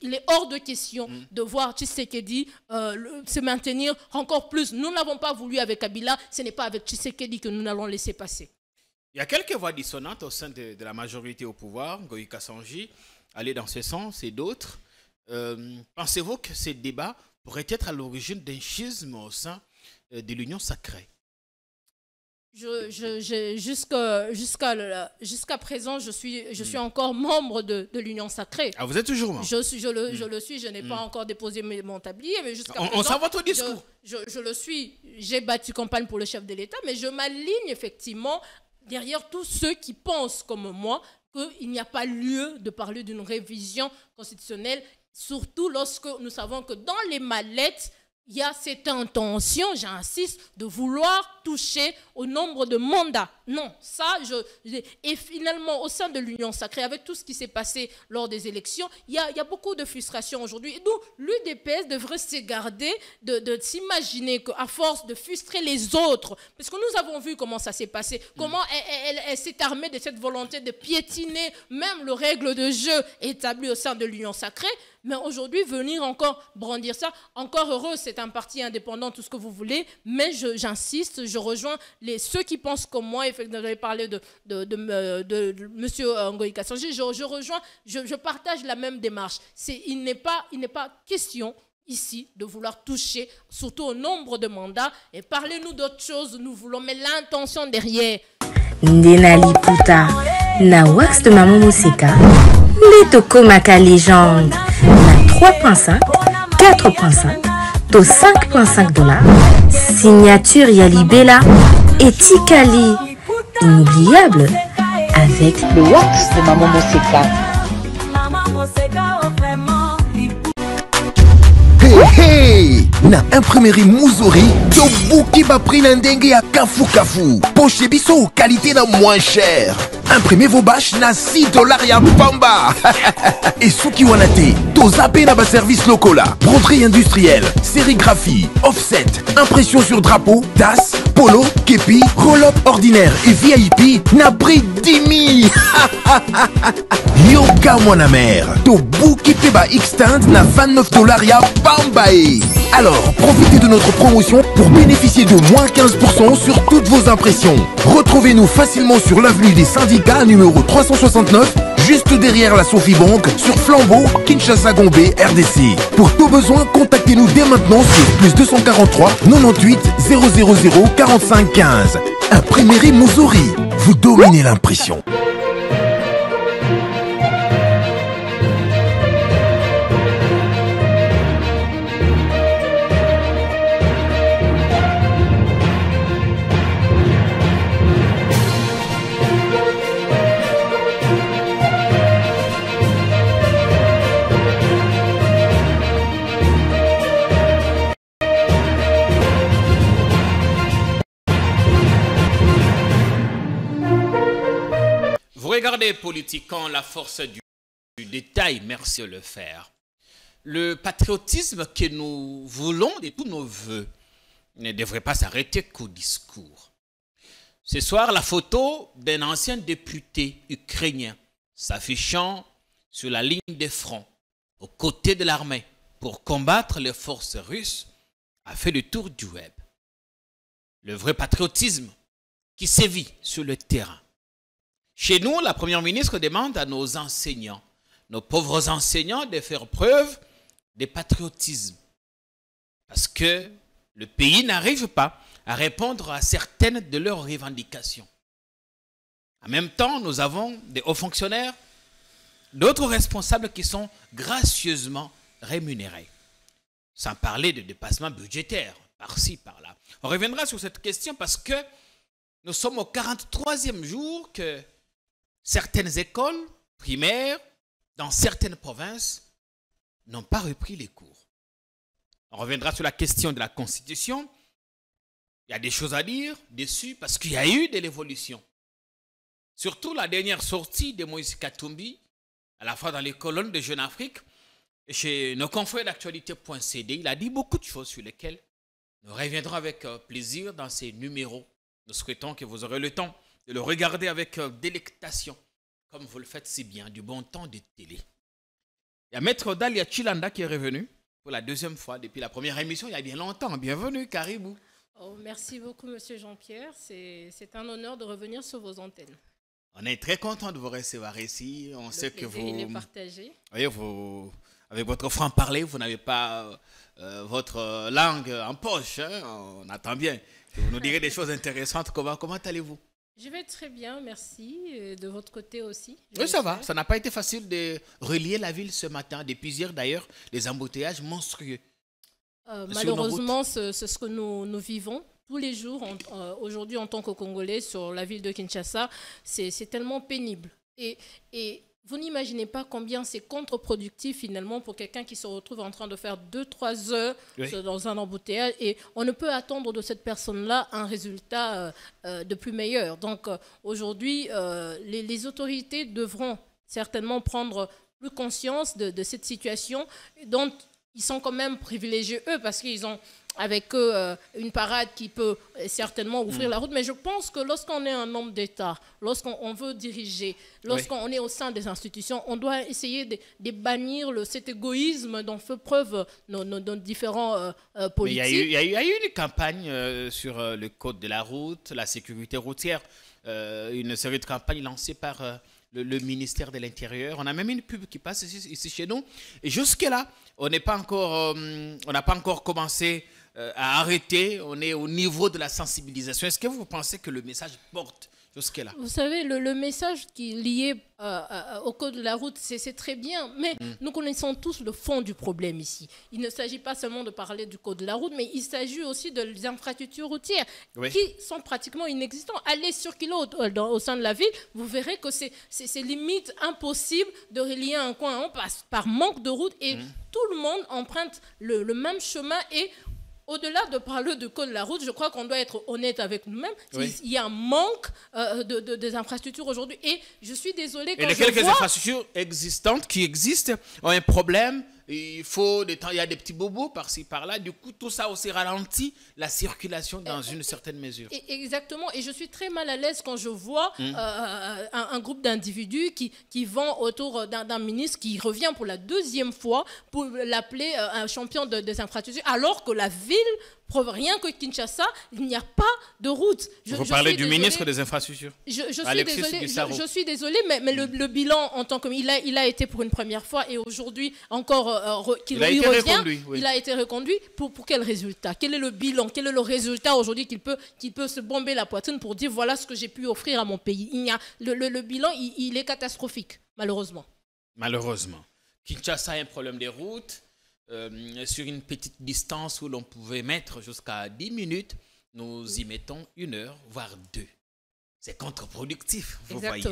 Il est hors de question mm. de voir Tshisekedi euh, se maintenir encore plus. Nous n'avons pas voulu avec Kabila, ce n'est pas avec Tshisekedi que nous allons laisser passer. Il y a quelques voix dissonantes au sein de, la majorité au pouvoir, Ngoï Kassanji, aller dans ce sens et d'autres. Euh, pensez-vous que ce débat pourrait être à l'origine d'un schisme au sein euh, de l'Union sacrée je, jusqu'à présent, je suis, je suis hmm. encore membre de, l'Union sacrée. Ah, vous êtes toujours membre je, je, hmm. le, suis, je n'ai pas hmm. encore déposé mon tablier, mais jusqu'à présent… – on s'en votre discours. Je, je le suis, j'ai battu campagne pour le chef de l'État, mais je m'aligne effectivement derrière tous ceux qui pensent comme moi qu'il n'y a pas lieu de parler d'une révision constitutionnelle, surtout lorsque nous savons que dans les mallettes, il y a cette intention, j'insiste, de vouloir toucher au nombre de mandats. Non, ça, et finalement, au sein de l'Union sacrée, avec tout ce qui s'est passé lors des élections, il y a, beaucoup de frustration aujourd'hui. Et donc, l'UDPS devrait se garder de, s'imaginer qu'à force de frustrer les autres, parce que nous avons vu comment ça s'est passé, mm. comment elle, s'est armée de cette volonté de piétiner même le règle de jeu établi au sein de l'Union sacrée, mais aujourd'hui, venir encore brandir ça, encore heureux, c'est un parti indépendant, tout ce que vous voulez, mais j'insiste, je, rejoins les, ceux qui pensent comme moi, et vous avez parlé de, de, de, euh, de, M. Euh, je, rejoins, je, partage la même démarche. Il n'est pas, pas question ici de vouloir toucher, surtout au nombre de mandats, et parlez-nous d'autres choses, nous voulons, mais l'intention derrière. Puta, na de 3.5, 4.5, to 5.5 dollars, signature Yalibela et Tikali, inoubliable, avec le wax de Maman Moseka. Hey, hey na imprimerie muzori tobuki baprix na ndenge ya kafukafu poshe biso kalite na moins cher imprime vos bashe na 6 dolar ya pamba esuki wana te toza mpe na baservice lokola broderie industrielle sérigraphie offset impression sur drapeau tas polo kepi rolop ordinaire et vip na prix 10000 yoka mwana mare tobuki mpe ba xtand na 29 dolar ya pamba e Alors, profitez de notre promotion pour bénéficier de moins 15% sur toutes vos impressions. Retrouvez-nous facilement sur l'avenue des syndicats numéro 369, juste derrière la Sophie Bank, sur Flambeau, Kinshasa-Gombe, RDC. Pour tout besoin, contactez-nous dès maintenant sur plus 243 98 000 45 15. Imprimerie Moussouri, vous dominez l'impression. les politiquants la force du, du détail, merci de le faire. Le patriotisme que nous voulons de tous nos voeux ne devrait pas s'arrêter qu'au discours. Ce soir, la photo d'un ancien député ukrainien s'affichant sur la ligne des fronts aux côtés de l'armée pour combattre les forces russes a fait le tour du web. Le vrai patriotisme qui sévit sur le terrain chez nous, la Première ministre demande à nos enseignants, nos pauvres enseignants, de faire preuve de patriotisme. Parce que le pays n'arrive pas à répondre à certaines de leurs revendications. En même temps, nous avons des hauts fonctionnaires, d'autres responsables qui sont gracieusement rémunérés. Sans parler de dépassement budgétaire, par-ci, par-là. On reviendra sur cette question parce que nous sommes au 43e jour que certaines écoles primaires dans certaines provinces n'ont pas repris les cours. On reviendra sur la question de la Constitution. Il y a des choses à dire dessus parce qu'il y a eu de l'évolution. Surtout la dernière sortie de Moïse Katumbi, à la fois dans les colonnes de Jeune Afrique et chez nos confrères d'actualité.cd, il a dit beaucoup de choses sur lesquelles nous reviendrons avec euh, plaisir dans ces numéros. Nous souhaitons que vous aurez le temps de le regarder avec euh, délectation, comme vous le faites si bien, du bon temps de télé. Il y a Maître Dalia Chilanda qui est revenu pour la deuxième fois depuis la première émission, il y a bien longtemps. Bienvenue, Caribou. Oh, merci beaucoup, Monsieur Jean-Pierre. C'est un honneur de revenir sur vos antennes. On est très content de vous recevoir ici. On sait que vous. vous, avec votre franc-parler, vous n'avez pas euh, euh, votre langue en poche. Hein. On attend bien. Vous nous direz des choses intéressantes. Comment, comment allez-vous je vais très bien, merci. Euh, de votre côté aussi Oui, ça va. Ça n'a pas été facile de relier la ville ce matin. Depuis plusieurs d'ailleurs, les embouteillages monstrueux. Euh, malheureusement, c'est ce que nous, vivons tous les jours euh, aujourd'hui en tant que Congolais sur la ville de Kinshasa. C'est tellement pénible. Et, et vous n'imaginez pas combien c'est contre-productif finalement pour quelqu'un qui se retrouve en train de faire 2-3 heures dans un embouteillage et on ne peut attendre de cette personne-là un résultat euh, euh, de plus meilleur. Donc euh, aujourd'hui, les, autorités devront certainement prendre plus conscience de, de cette situation dont ils sont quand même privilégiés eux parce qu'ils ont avec euh, une parade qui peut euh, certainement ouvrir mm. la route. Mais je pense que lorsqu'on est un homme d'État, lorsqu'on veut diriger, lorsqu'on est au sein des institutions, on doit essayer de, bannir le, cet égoïsme dont fait preuve euh, nos, différents politiques. Il y, a eu une campagne sur le code de la route, la sécurité routière, une série de campagnes lancées par... Le, ministère de l'Intérieur. On a même une pub qui passe ici, chez nous. Et jusque-là, on on n'a pas encore commencé euh, à arrêter. On est au niveau de la sensibilisation. Est-ce que vous pensez que le message porte jusque-là Vous savez, le, message qui est lié euh, euh, au code de la route, c'est très bien, mais mm. nous connaissons tous le fond du problème ici. Il ne s'agit pas seulement de parler du code de la route, mais il s'agit aussi de des infrastructures routières qui sont pratiquement inexistantes. Allez sur Kilo au sein de la ville, vous verrez que c'est limite impossible de relier un coin à un par, par manque de route et mm. tout le monde emprunte le, le même chemin et au-delà de parler de code de la route, je crois qu'on doit être honnête avec nous-mêmes. Il y a un manque euh, de, des infrastructures aujourd'hui. Et je suis désolée que Et les quelques infrastructures existantes qui existent ont un problème il faut des temps, il y a des petits bobos par-ci, par-là. Du coup, tout ça aussi ralentit la circulation dans eh, une eh, certaine mesure. Eh, exactement. Et je suis très mal à l'aise quand je vois mm. euh, euh, un, groupe d'individus qui, qui vont autour d'un ministre qui revient pour la deuxième fois pour l'appeler euh, un champion des infrastructures, alors que la ville Rien que Kinshasa, il n'y a pas de route. Je, Vous parlez du ministre des Infrastructures. Je, suis, désolé, je, suis mais, mm. le, bilan en tant que. Il a, été pour une première fois et aujourd'hui encore euh, euh, qu'il il a été Reconduit, Il a été reconduit. Pour, pour quel résultat Quel est le bilan Quel est le résultat aujourd'hui qu'il peut, peut se bomber la poitrine pour dire voilà ce que j'ai pu offrir à mon pays il a, le, bilan, il est catastrophique, malheureusement. Malheureusement. Kinshasa a un problème des routes. Euh, sur une petite distance où l'on pouvait mettre jusqu'à 10 minutes, nous y mettons une heure, voire deux. C'est contre-productif, vous voyez.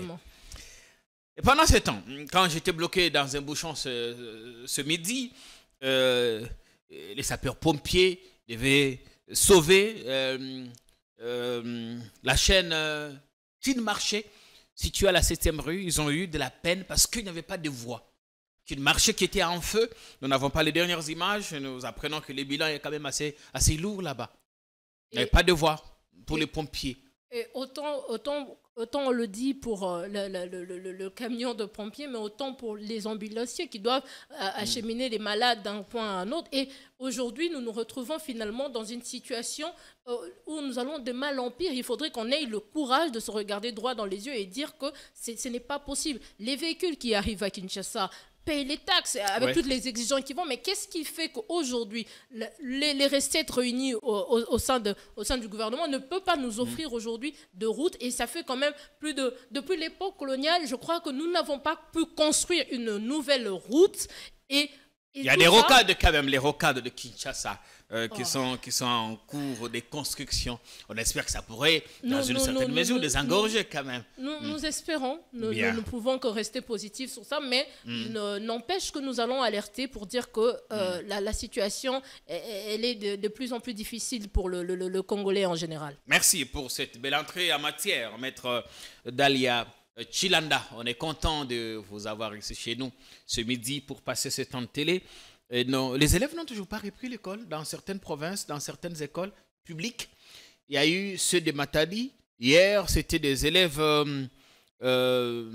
Et pendant ce temps, quand j'étais bloqué dans un bouchon ce, midi, euh, les sapeurs-pompiers devaient sauver euh, la chaîne Tine Marché située à la 7e rue. Ils ont eu de la peine parce qu'il n'y avait pas de voie marché marché qui était en feu. Nous n'avons pas les dernières images. Nous apprenons que les bilans est quand même assez, assez lourd là-bas. Il n'y pas de voix pour les pompiers. Et autant, autant, autant on le dit pour euh, le, le, camion de pompiers, mais autant pour les ambulanciers qui doivent euh, mm. acheminer les malades d'un point à un autre. Et aujourd'hui, nous nous retrouvons finalement dans une situation euh, où nous allons de mal en pire. Il faudrait qu'on ait le courage de se regarder droit dans les yeux et dire que ce n'est pas possible. Les véhicules qui arrivent à Kinshasa, paye les taxes euh, avec toutes les exigences qui vont. Mais qu'est-ce qui fait qu'aujourd'hui, les, les recettes réunies au, sein du gouvernement ne peut pas nous offrir mm. aujourd'hui de route Et ça fait quand même plus de... Depuis l'époque coloniale, je crois que nous n'avons pas pu construire une nouvelle route. Il y a des rocades quand même, les rocades de Kinshasa. Euh, qui, oh. sont, qui sont en cours de construction. On espère que ça pourrait, dans une certaine mesure, les engorger quand même. Nous, hmm. espérons. Nous, ne pouvons que rester positifs sur ça, mais hmm. n'empêche que nous allons alerter pour dire que euh, hmm. la, situation, e, e, elle est de, de, plus en plus difficile pour le, le, Congolais en général. Merci pour cette belle entrée en matière, Maître euh, Dalia. Chilanda, on est content de vous avoir ici chez nous ce midi pour passer ce temps de télé non, les élèves n'ont toujours pas repris l'école dans certaines provinces, dans certaines écoles publiques. Il y a eu ceux de Matadi. Hier, c'était des élèves euh, euh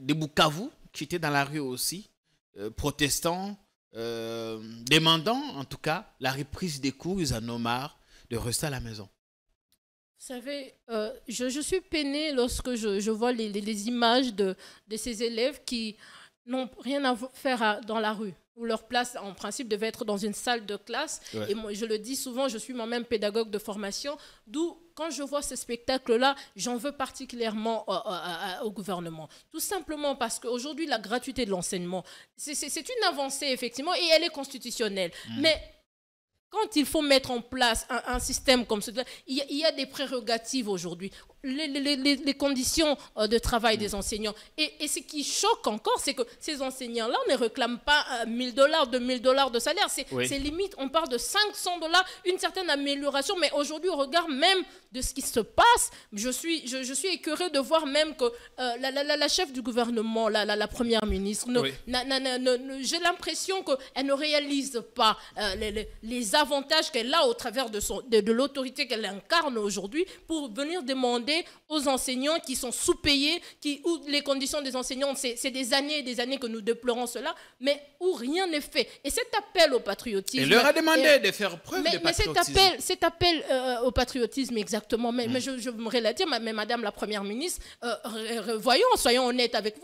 de Bukavu qui étaient dans la rue aussi, euh, protestants, euh, demandant en tout cas la reprise des cours. Ils en ont marre de rester à la maison. Vous savez, euh, je, je, suis peinée lorsque je, je vois les, les, images de, de ces élèves qui n'ont rien à faire dans la rue où leur place, en principe, devait être dans une salle de classe. Et moi, je le dis souvent, je suis moi-même pédagogue de formation, d'où, quand je vois ce spectacle-là, j'en veux particulièrement euh, euh, euh, au gouvernement. Tout simplement parce qu'aujourd'hui, la gratuité de l'enseignement, c'est une avancée, effectivement, et elle est constitutionnelle. Mm. Mais quand il faut mettre en place un, système comme cela, il y a des prérogatives aujourd'hui les, conditions euh, de travail des mm. enseignants. Et, ce qui choque encore, c'est que ces enseignants-là ne réclament pas 1000 euh, dollars, 2000 dollars de salaire. C'est limite, on parle de 500 dollars, une certaine amélioration. Mais aujourd'hui, au regard même de ce qui se passe, je suis, je, suis écœuré de voir même que euh, la, la, la, chef du gouvernement, la, la, première ministre, j'ai l'impression qu'elle ne réalise pas les, les, avantages qu'elle a au travers de, son, de, de l'autorité qu'elle incarne aujourd'hui pour venir demander aux enseignants qui sont sous-payés, où les conditions des enseignants, c'est des années et des années que nous déplorons cela, mais où rien n'est fait. Et cet appel au patriotisme... il leur a demandé de faire preuve de patriotisme. Mais cet appel, cet appel euh, au patriotisme, exactement, mais, mm. je, voudrais la dire, mais Madame la Première Ministre, euh, voyons, soyons honnêtes avec,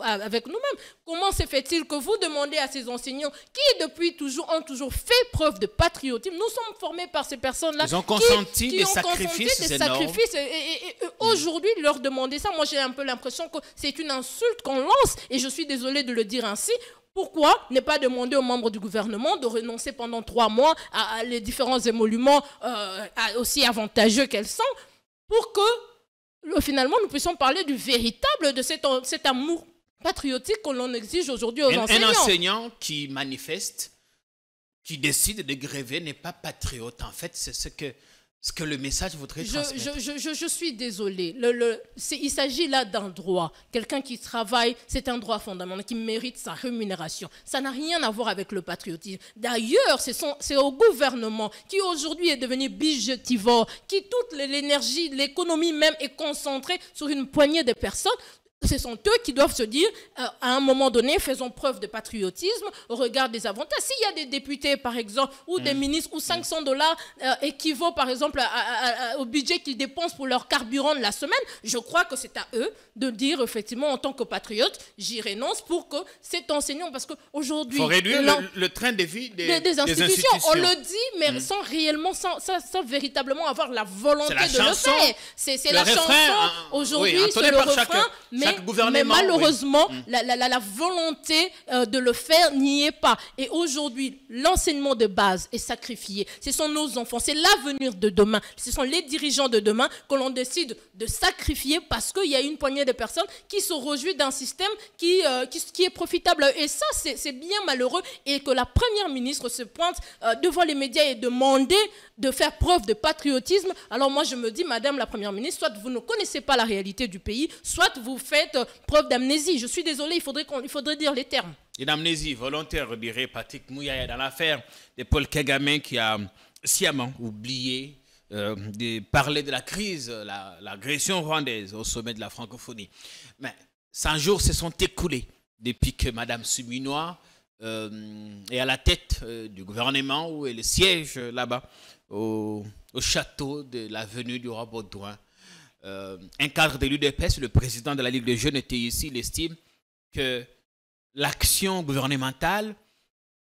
nous-mêmes, comment se fait-il que vous demandez à ces enseignants qui, depuis toujours, ont toujours fait preuve de patriotisme, nous sommes formés par ces personnes-là... qui, ont consenti des sacrifices, aujourd'hui, leur demander ça, moi j'ai un peu l'impression que c'est une insulte qu'on lance, et je suis désolée de le dire ainsi. Pourquoi ne pas demander aux membres du gouvernement de renoncer pendant trois mois à, les différents émoluments euh, aussi avantageux qu'elles sont pour que euh, finalement nous puissions parler du véritable, de cet, amour patriotique que l'on exige aujourd'hui aux enseignants Un enseignant qui manifeste, qui décide de gréver n'est pas patriote. En fait, c'est ce que ce que le message voudrait transmettre. Je, suis désolée. il s'agit là d'un droit. Quelqu'un qui travaille, c'est un droit fondamental, qui mérite sa rémunération. Ça n'a rien à voir avec le patriotisme. D'ailleurs, c'est au gouvernement qui aujourd'hui est devenu bijetivore, qui toute l'énergie, l'économie même est concentrée sur une poignée de personnes ce sont eux qui doivent se dire, euh, à un moment donné, faisons preuve de patriotisme au regard des avantages. S'il y a des députés, par exemple, ou des mm. ministres, où 500 mm. dollars euh, équivaut, par exemple, au budget qu'ils dépensent pour leur carburant de la semaine, je crois que c'est à eux de dire, effectivement, en tant que patriote, j'y renonce pour que cet enseignant, parce qu'aujourd'hui... Il réduire le, train de vie des, institutions. On le dit, mais mm. sans réellement, sans, véritablement avoir la volonté de le faire. C'est la chanson. Aujourd'hui, c'est le hein. refrain, mais mais malheureusement, la, volonté euh, de le faire n'y est pas. Et aujourd'hui, l'enseignement de base est sacrifié. Ce sont nos enfants, c'est l'avenir de demain. Ce sont les dirigeants de demain que l'on décide de sacrifier parce qu'il y a une poignée de personnes qui se rejouissent d'un système euh, qui, qui, est profitable. Et ça, c'est bien malheureux. Et que la première ministre se pointe euh, devant les médias et demande de faire preuve de patriotisme. Alors moi, je me dis, Madame la Première ministre, soit vous ne connaissez pas la réalité du pays, soit vous faites euh, preuve d'amnésie. Je suis désolé, il faudrait, il faudrait dire les termes. Une amnésie volontaire, dirait Patrick Mouyaïa dans l'affaire de Paul Kagame qui a sciemment oublié euh, de parler de la crise, l'agression rwandaise au sommet de la francophonie. Mais 100 jours se sont écoulés depuis que madame Suminois euh, est à la tête du gouvernement où elle le siège là-bas au, château de l'avenue du roi Baudouin. Euh, un cadre de l'UDPS, le président de la Ligue des jeunes était ici, il estime que l'action gouvernementale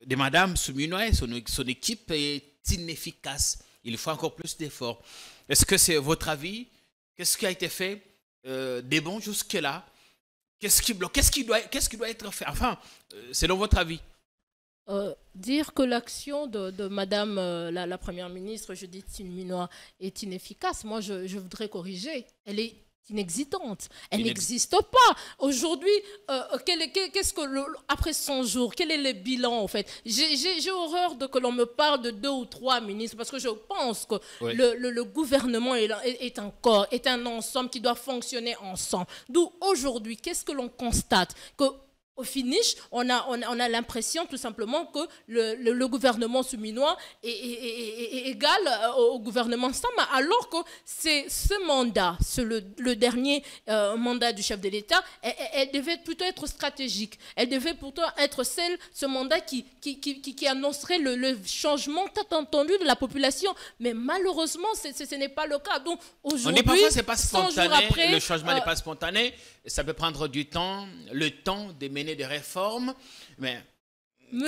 de Madame Soumino et son, équipe est inefficace. Il faut encore plus d'efforts. Est-ce que c'est votre avis Qu'est-ce qui a été fait euh, des bons jusque-là Qu'est-ce qui bloque Qu'est-ce qui doit, qui doit être fait Enfin, euh, selon votre avis, euh, dire que l'action de, de, Madame euh, la, Première ministre Judith minois, est inefficace, moi je, voudrais corriger. Elle est inexistante. Elle n'existe pas. Aujourd'hui, euh, qu'est-ce que après 100 jours, quel est le bilan en fait J'ai horreur de que l'on me parle de deux ou trois ministres parce que je pense que le, gouvernement est, un corps, est un ensemble qui doit fonctionner ensemble. D'où aujourd'hui, qu'est-ce que l'on constate que au finish, on a, on a, l'impression tout simplement que le, gouvernement souminois est, est, égal euh, au, gouvernement Sama, alors que c'est ce mandat, le, le, dernier euh, mandat du chef de l'État, elle, devait plutôt être stratégique. Elle devait plutôt être celle, ce mandat qui, qui, annoncerait le, changement tant entendu de la population. Mais malheureusement, ce n'est pas le cas. Donc aujourd'hui, c'est pas spontané. le changement n'est euh, pas spontané. Ça peut prendre du temps, le temps de mener des réformes, mais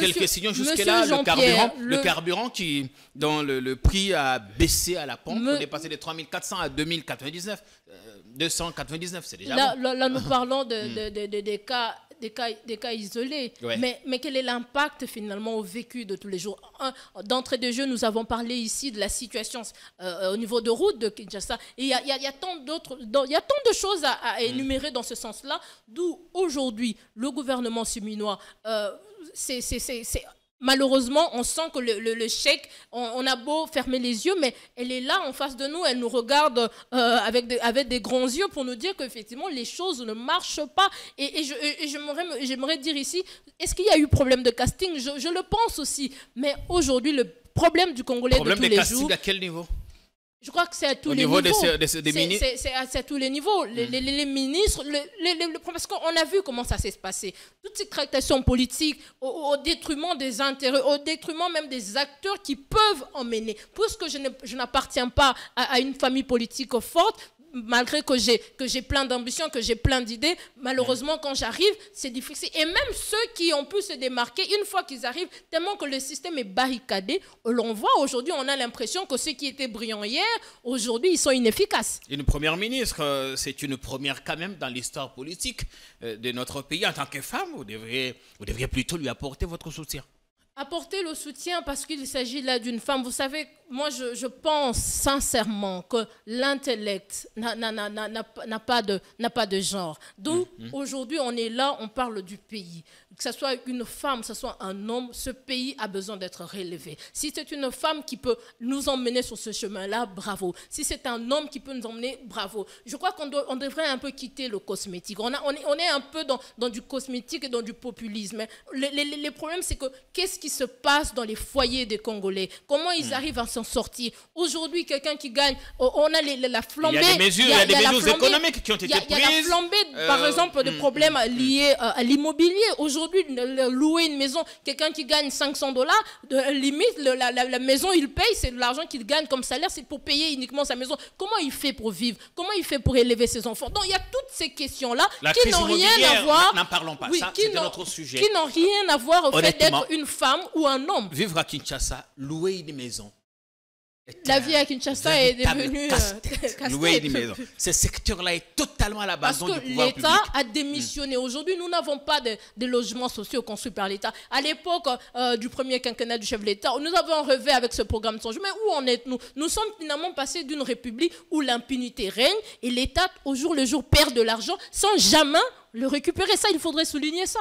quelques signaux jusque-là, le carburant, le... carburant qui, dont le, prix a baissé à la pompe, on est passé de 3400 à 2099. 299, euh, c'est déjà. Là, là, nous parlons hmm. de, de, des cas des cas, isolés. Mais, mais quel est l'impact finalement au vécu de tous les jours D'entrée de jeu, nous avons parlé ici de la situation euh, au niveau de route de Kinshasa. Il y a, tant y tant de choses à, mm. énumérer dans ce sens-là, d'où aujourd'hui le gouvernement suminois, euh, c'est malheureusement, on sent que le, chèque, on, a beau fermer les yeux, mais elle est là en face de nous, elle nous regarde euh, avec, des grands yeux pour nous dire qu'effectivement, les choses ne marchent pas. Et, j'aimerais dire ici, est-ce qu'il y a eu problème de casting je, le pense aussi, mais aujourd'hui, le problème du Congolais de tous les jours... à quel niveau je crois que c'est à tous les niveaux. c'est à, tous les niveaux. Les, hmm. ministres, parce qu'on a vu comment ça s'est passé. Toutes ces tractations politiques au, détriment des intérêts, au détriment même des acteurs qui peuvent emmener. Puisque je n'appartiens pas à, une famille politique forte, malgré que j'ai, que j'ai plein d'ambitions, que j'ai plein d'idées, malheureusement, quand j'arrive, c'est difficile. Et même ceux qui ont pu se démarquer, une fois qu'ils arrivent, tellement que le système est barricadé, on voit aujourd'hui, on a l'impression que ceux qui étaient brillants hier, aujourd'hui, ils sont inefficaces. Une première ministre, euh, c'est une première quand même dans l'histoire politique euh, de notre pays. En tant que femme, vous devriez, vous devriez plutôt lui apporter votre soutien. Apporter le soutien parce qu'il s'agit là d'une femme. Vous savez, moi je, pense sincèrement que l'intellect n'a pas, de, genre. D'où mhm. aujourd'hui on est là, on parle du pays que ce soit une femme, que ce soit un homme, ce pays a besoin d'être relevé. Si c'est une femme qui peut nous emmener sur ce chemin-là, bravo. Si c'est un homme qui peut nous emmener, bravo. Je crois qu'on on devrait un peu quitter le cosmétique. On, a, on, est, un peu dans, du cosmétique et dans du populisme. Le, problème, c'est que qu'est-ce qui se passe dans les foyers des Congolais Comment ils hmm. arrivent à s'en sortir Aujourd'hui, quelqu'un qui gagne, oh, on a la flambée. Il y a des mesures, des mesures économiques qui ont été prises. Il y a, la flambée, par euh, exemple, des hmm, problèmes hmm, liés euh, à l'immobilier. Aujourd'hui, Aujourd'hui, louer une maison, quelqu'un qui gagne 500 dollars, euh, limite, la, maison, il paye, c'est l'argent qu'il gagne comme salaire, c'est pour payer uniquement sa maison. Comment il fait pour vivre Comment il fait pour élever ses enfants Donc, il y a toutes ces questions-là qui n'ont rien à voir. N'en parlons pas, ça, notre sujet. Qui n'ont rien à voir au fait d'être une femme ou un homme. Vivre à Kinshasa, louer une maison, la vie à Kinshasa est devenue euh, louer Ce secteur-là est totalement à l'abandon du pouvoir public. l'État a hmm. démissionné. Aujourd'hui, nous n'avons pas de, logements sociaux construits par l'État. À l'époque euh, du premier quinquennat du chef de l'État, nous avons rêvé avec ce programme de songe. Mais où en êtes-nous Nous sommes finalement passés d'une république où l'impunité règne et l'État, au jour le jour, perd de l'argent sans jamais le récupérer. Ça, il faudrait souligner ça.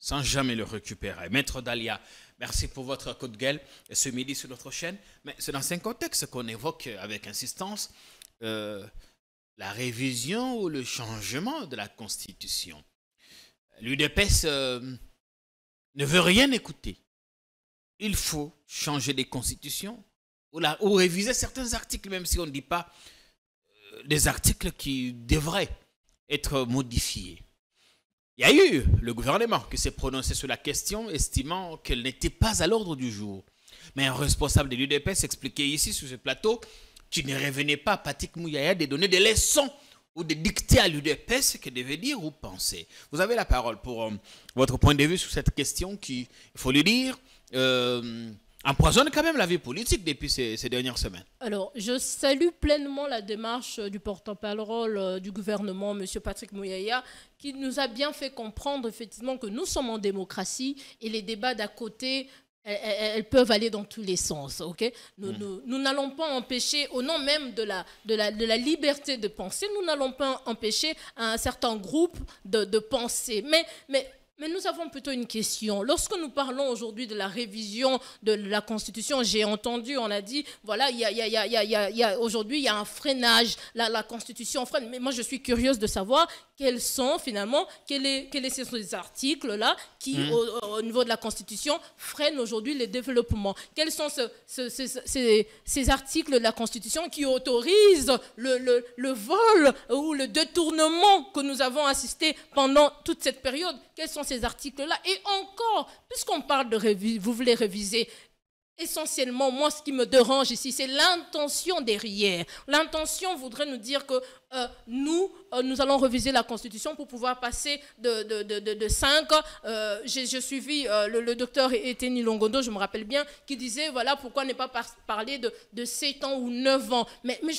Sans jamais le récupérer. Maître Dalia, Merci pour votre coup de gueule ce midi sur notre chaîne. Mais c'est dans un contexte qu'on évoque avec insistance euh, la révision ou le changement de la Constitution. L'UDPS euh, ne veut rien écouter. Il faut changer des constitutions ou, réviser certains articles, même si on ne dit pas euh, des articles qui devraient être modifiés. Il y a eu le gouvernement qui s'est prononcé sur la question, estimant qu'elle n'était pas à l'ordre du jour. Mais un responsable de l'UDP s'expliquait ici sur ce plateau tu ne revenait pas à Patrick Mouyaya de donner des leçons ou de dicter à l'UDP ce qu'elle devait dire ou penser. Vous avez la parole pour euh, votre point de vue sur cette question qui, il faut le dire, euh, empoisonne quand même la vie politique depuis ces, dernières semaines. Alors, je salue pleinement la démarche euh, du porte-parole euh, du gouvernement, M. Patrick Mouyaya, qui nous a bien fait comprendre effectivement que nous sommes en démocratie et les débats d'à côté elles, peuvent aller dans tous les sens. ok hmm. nous n'allons nous, pas empêcher, au nom même de la, de la, de la liberté de penser, nous n'allons pas empêcher un certain groupe de, de penser. Mais, mais mais nous avons plutôt une question. Lorsque nous parlons aujourd'hui de la révision de la Constitution, j'ai entendu, on a dit, voilà, aujourd'hui, il y a un freinage, la, Constitution freine. Mais moi, je suis curieuse de savoir quels sont finalement, quels sont ces articles-là qui, hmm. au, niveau de la Constitution, freinent aujourd'hui le développement. Quels sont ces, articles de la Constitution qui autorisent le vol ou le détournement que nous avons assisté pendant toute cette période quels sont ces articles-là Et encore, puisqu'on parle de réviser, vous voulez réviser, essentiellement, moi, ce qui me dérange ici, c'est l'intention derrière. L'intention voudrait nous dire que euh, nous, euh, nous allons reviser la Constitution pour pouvoir passer de, de, de, 5. Euh, j'ai suivi le, docteur Eteni Longondo, je me rappelle bien, qui disait, voilà, pourquoi ne pas parler de, de 7 ans ou 9 ans. Mais, mais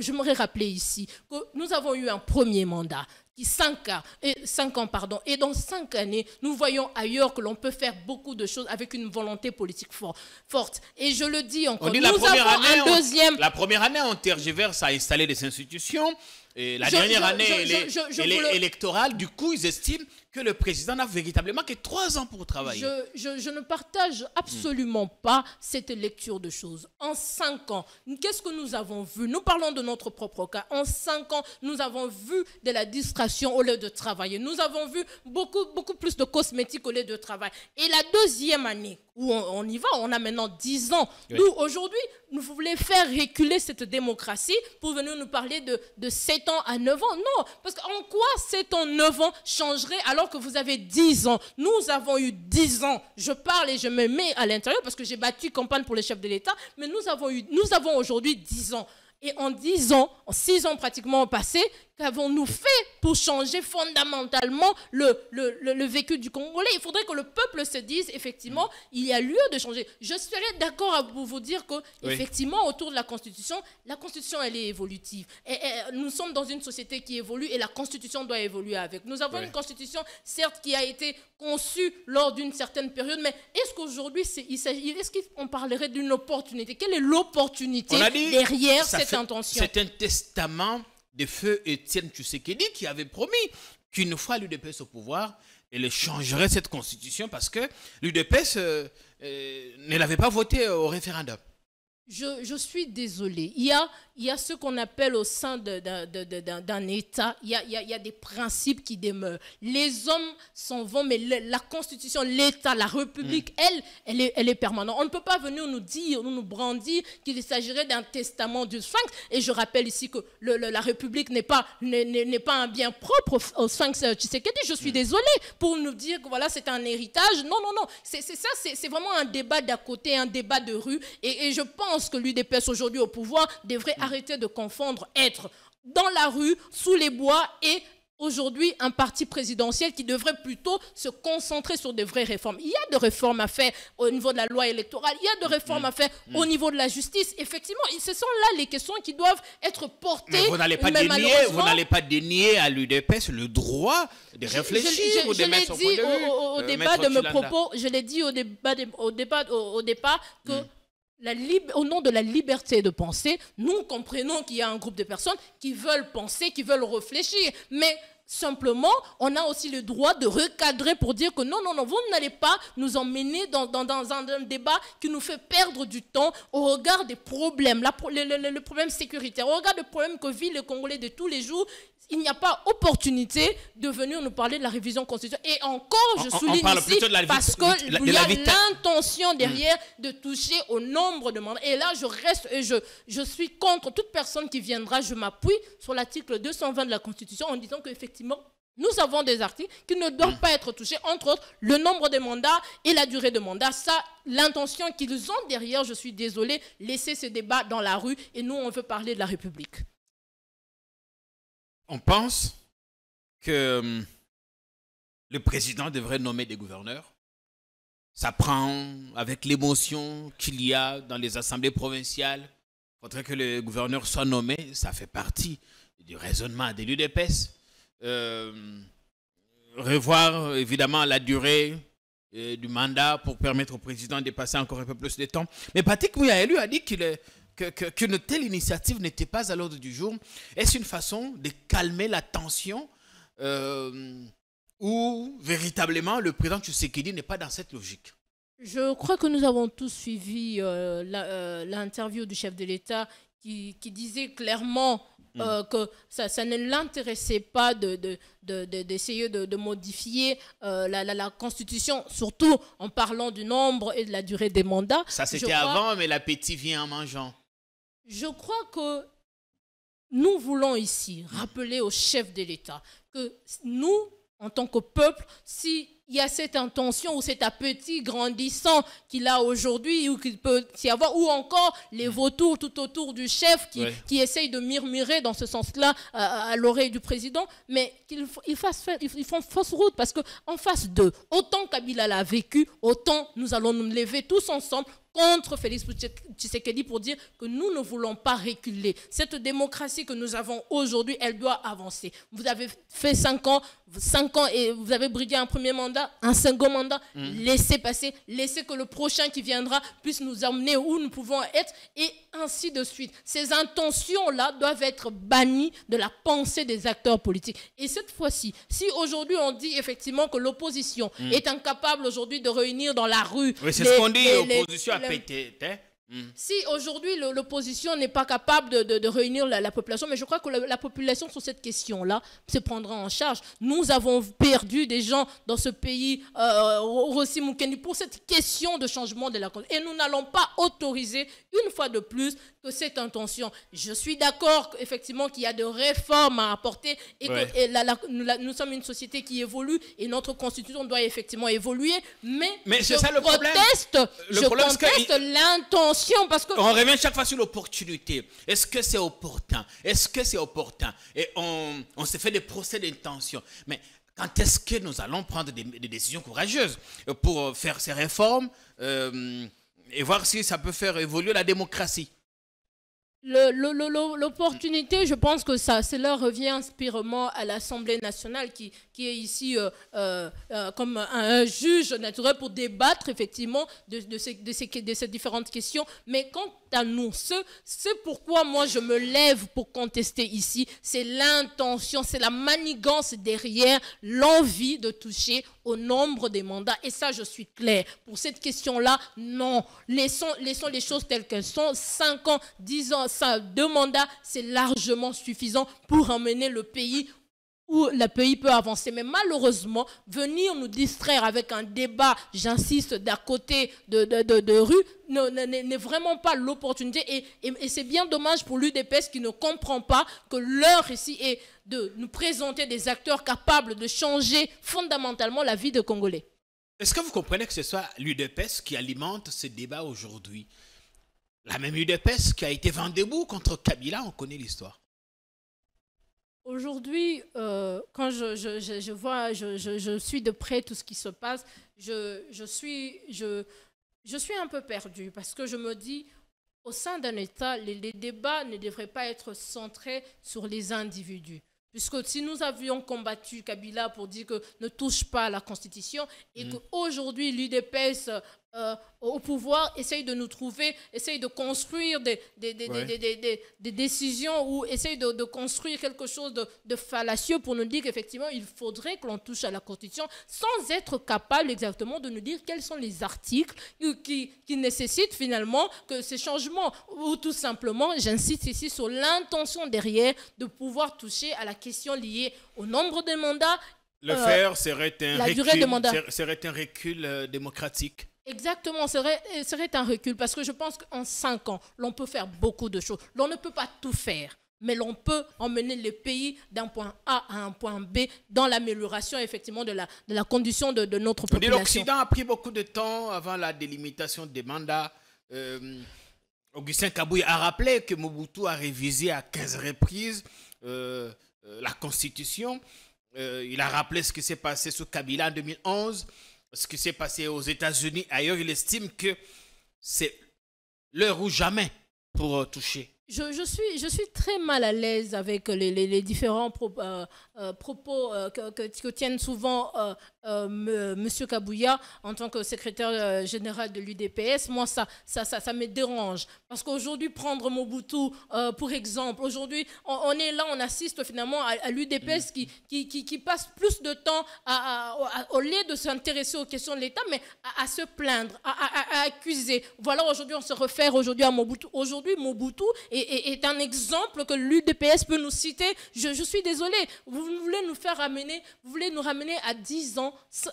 j'aimerais rappeler ici que nous avons eu un premier mandat qui cinq ans, et, cinq ans pardon, et dans cinq années, nous voyons ailleurs que l'on peut faire beaucoup de choses avec une volonté politique forte. Et je le dis encore, la première année, un deuxième... la première année, on tergiverse à installer des institutions. la dernière année elle est électorale, du coup, ils estiment que le président n'a véritablement que trois ans pour travailler. Je, ne partage absolument hmm. pas cette lecture de choses. En cinq ans, qu'est-ce que nous avons vu Nous parlons de notre propre cas. En cinq ans, nous avons vu de la distraction au lieu de travailler. Nous avons vu beaucoup, beaucoup plus de cosmétiques au lieu de travail. Et la deuxième année, où on, y va, on a maintenant dix ans. Nous, aujourd'hui, nous voulez faire reculer cette démocratie pour venir nous parler de, sept ans à neuf ans. Non, parce qu'en quoi sept ans, neuf ans changerait alors que vous avez 10 ans. Nous avons eu 10 ans. Je parle et je me mets à l'intérieur parce que j'ai battu campagne pour les chefs de l'État, mais nous avons, eu, nous avons aujourd'hui 10 ans. Et en 10 ans, en 6 ans pratiquement passés, Qu'avons-nous fait pour changer fondamentalement le, le, le, vécu du Congolais Il faudrait que le peuple se dise, effectivement, il y a lieu de changer. Je serais d'accord pour vous dire que, effectivement, autour de la Constitution, la Constitution, elle est évolutive. Et, nous sommes dans une société qui évolue et la Constitution doit évoluer avec. Nous avons une Constitution, certes, qui a été conçue lors d'une certaine période, mais est-ce qu'aujourd'hui, est, ce parlerait d'une opportunité Quelle est l'opportunité derrière cette intention C'est un testament de feu Étienne Tshisekedi qui avait promis qu'une fois l'UDPS au pouvoir, elle changerait cette constitution parce que l'UDPS euh, euh, ne l'avait pas voté euh, au référendum. Je, je, suis désolée. Il y a il y a ce qu'on appelle au sein d'un État, il y, a, des principes qui demeurent. Les hommes s'en vont, mais la Constitution, l'État, la République, mm. elle, elle est, elle est, permanente. On ne peut pas venir nous dire, nous, nous brandir qu'il s'agirait d'un testament du sphinx. Et je rappelle ici que la République n'est pas, n'est pas un bien propre au sphinx euh, Tshisekedi. Je suis mm. désolé pour nous dire que voilà, c'est un héritage. Non, non, non. C'est ça, c'est vraiment un débat d'à côté, un débat de rue. Et, je pense que l'UDPS aujourd'hui au pouvoir devrait Arrêter de confondre être dans la rue, sous les bois et aujourd'hui un parti présidentiel qui devrait plutôt se concentrer sur des vraies réformes. Il y a des réformes à faire au niveau de la loi électorale, il y a des réformes mm. à faire au mm. niveau de la justice. Effectivement, ce sont là les questions qui doivent être portées. Mais vous n'allez pas, dénier, vous n'allez pas dénier à l'UDPS le droit de réfléchir ou de mettre son dit au, euh, je l'ai dit au au, départ que... Mm au nom de la liberté de penser, nous comprenons qu'il y a un groupe de personnes qui veulent penser, qui veulent réfléchir, mais Simplement, on a aussi le droit de recadrer pour dire que non, non, non, vous n'allez pas nous emmener dans, un, débat qui nous fait perdre du temps au regard des problèmes, le, le, problème sécuritaire, au regard des problèmes que vit le Congolais de tous les jours. Il n'y a pas opportunité de venir nous parler de la révision constitutionnelle. Et encore, je souligne ici, la, parce que il y a l'intention mm. derrière de toucher au nombre de membres. Et là, je reste et je, je suis contre toute personne qui viendra, je m'appuie sur l'article 220 de la Constitution en disant qu'effectivement, effectivement, nous avons des articles qui ne doivent pas être touchés, entre autres le nombre de mandats et la durée de mandat. Ça, l'intention qu'ils ont derrière, je suis désolé, laisser ce débat dans la rue et nous, on veut parler de la République. On pense que hum, le président devrait nommer des gouverneurs. Ça prend avec l'émotion qu'il y a dans les assemblées provinciales. Il faudrait que le gouverneur soit nommé. Ça fait partie du raisonnement des lieux d'épaisse. Euh, revoir évidemment la durée euh, du mandat pour permettre au président de passer encore un peu plus de temps. Mais Patrick Mouya, lui, a dit qu'une telle initiative n'était pas à l'ordre du jour. Est-ce une façon de calmer la tension euh, ou véritablement le président Tshisekedi n'est pas dans cette logique je crois que nous avons tous suivi l'interview du chef de l'État qui, disait clairement mm. euh, que ça, ne l'intéressait pas d'essayer de, de, de, modifier euh, la, la, Constitution, surtout en parlant du nombre et de la durée des mandats. Ça, c'était avant, mais l'appétit vient en mangeant. Je crois que nous voulons ici rappeler au chef de l'État que nous, en tant que peuple, s'il y a cette intention ou cet appétit grandissant qu'il a aujourd'hui ou qu'il peut y avoir, ou encore les mm. vautours tout autour du chef qui, essayent de murmurer dans ce sens-là à, l'oreille du président, mais qu'ils ils font fausse route parce qu'en face d'eux, autant Kabila l'a vécu, autant nous allons nous lever tous ensemble contre Félix Tshisekedi pour dire que nous ne voulons pas reculer. Cette démocratie que nous avons aujourd'hui, elle doit avancer. Vous avez fait cinq ans, cinq ans et vous avez brigué un premier mandat, un second mandat. Mm. Laissez passer, laissez que le prochain qui viendra puisse nous emmener où nous pouvons être et ainsi de suite. Ces intentions-là doivent être bannies de la pensée des acteurs politiques. Et cette fois-ci, si aujourd'hui on dit effectivement que l'opposition mm. est incapable aujourd'hui de réunir dans la rue oui, c'est ce qu'on dit, l'opposition PT, até né? Hmm. Si aujourd'hui l'opposition n'est pas capable de, réunir la, population, mais je crois que la, population sur cette question-là se prendra en charge. Nous avons perdu des gens dans ce pays, euh, Rossi Moukeni, pour cette question de changement de la Constitution. Et nous n'allons pas autoriser, une fois de plus, que cette intention. Je suis d'accord, effectivement, qu'il y a de réformes à apporter et que nous, sommes une société qui évolue et notre Constitution doit effectivement évoluer, mais, mais je ça, le proteste, je l'intention on revient chaque fois sur l'opportunité. Est-ce que c'est opportun Est-ce que c'est opportun Et on, se fait des procès d'intention. Mais quand est-ce que nous allons prendre des, décisions courageuses pour faire ces réformes euh, et voir si ça peut faire évoluer la démocratie L'opportunité, je pense que ça, cela revient inspirement à l'Assemblée nationale qui, qui est ici euh, euh, euh, comme un, juge naturel pour débattre effectivement de, ces, ces, différentes questions. Mais quant à nous. C'est pourquoi moi je me lève pour contester ici. C'est l'intention, c'est la manigance derrière l'envie de toucher au nombre des mandats. Et ça, je suis clair Pour cette question-là, non. Laissons, laissons les choses telles qu'elles sont. cinq ans, dix ans, deux mandats, c'est largement suffisant pour emmener le pays où le pays peut avancer. Mais malheureusement, venir nous distraire avec un débat, j'insiste, d'à côté de, rue, n'est vraiment pas l'opportunité. Et, c'est bien dommage pour l'UDPS qui ne comprend pas que l'heure ici est de nous présenter des acteurs capables de changer fondamentalement la vie des Congolais. Est-ce que vous comprenez que ce soit l'UDPS qui alimente ce débat aujourd'hui La même UDPS qui a été vendée debout contre Kabila, on connaît l'histoire. Aujourd'hui, euh, quand je, je, je vois, je, suis de près tout ce qui se passe, je, suis, je, je suis un peu perdue parce que je me dis, au sein d'un État, les, débats ne devraient pas être centrés sur les individus. Puisque si nous avions combattu Kabila pour dire que ne touche pas à la Constitution et mmh. qu'aujourd'hui l'UDPS euh, au pouvoir essaye de nous trouver, essaye de construire des, des, décisions ou essaye de, construire quelque chose de, fallacieux pour nous dire qu'effectivement, il faudrait que l'on touche à la Constitution sans être capable exactement de nous dire quels sont les articles qui, nécessitent finalement que ces changements, ou tout simplement, j'insiste ici sur l'intention derrière de pouvoir toucher à la question liée au nombre de mandats. Le euh, faire serait serait un recul euh, démocratique Exactement, ce serait un recul parce que je pense qu'en cinq ans, l'on peut faire beaucoup de choses. L'on ne peut pas tout faire, mais l'on peut emmener le pays d'un point A à un point B dans l'amélioration effectivement de la, condition de, notre population. L'Occident a pris beaucoup de temps avant la délimitation des mandats. Euh, Augustin Kabouy a rappelé que Mobutu a révisé à 15 reprises euh, euh, la Constitution. il a rappelé ce qui s'est passé sous Kabila en 2011 ce qui s'est passé aux États-Unis, ailleurs, il estime que c'est l'heure ou jamais pour euh, toucher je, suis, je suis très mal à l'aise avec les, différents euh, euh, propos euh, que, que, que, tiennent souvent M. Kabouya en tant que secrétaire général de l'UDPS. Moi, ça, ça, ça, me dérange. Parce qu'aujourd'hui, prendre Mobutu, pour exemple, aujourd'hui, on, est là, on assiste finalement à, l'UDPS qui, qui, passe plus de temps à, au lieu de s'intéresser aux questions de l'État, mais à, se plaindre, à, accuser. Voilà, aujourd'hui, on se réfère aujourd'hui à Mobutu. Aujourd'hui, Mobutu est, un exemple que l'UDPS peut nous citer. Je, suis désolé, vous, voulez nous faire ramener, vous voulez nous ramener à 10 ans, 15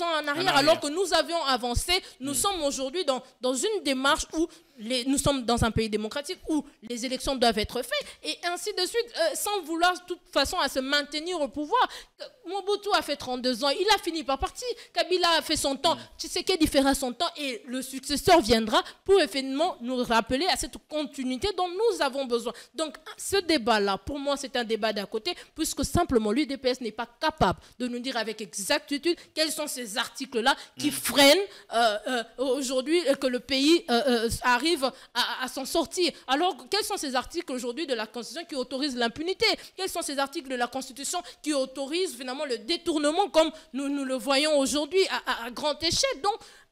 euh, ans en arrière, alors que nous avions avancé. Nous mm. sommes aujourd'hui dans, dans une démarche où les, nous sommes dans un pays démocratique où les élections doivent être faites et ainsi de suite, euh, sans vouloir de toute façon à se maintenir au pouvoir. Mobutu a fait 32 ans, il a fini par partir. Kabila a fait son temps, Tu mm. sais Tshisekedi fera son temps et le successeur viendra pour effectivement nous rappeler à cette continuité dont nous avons besoin. Donc ce débat-là, pour moi, c'est un débat d'à côté, puisque simplement l'UDPS n'est pas capable de nous dire avec exactitude quels sont ces articles-là qui mm. freinent euh, euh, aujourd'hui euh, que le pays arrive à, s'en sortir. Alors, quels sont ces articles aujourd'hui de la Constitution qui autorisent l'impunité Quels sont ces articles de la Constitution qui autorisent finalement le détournement comme nous, le voyons aujourd'hui à, grand échec grande échelle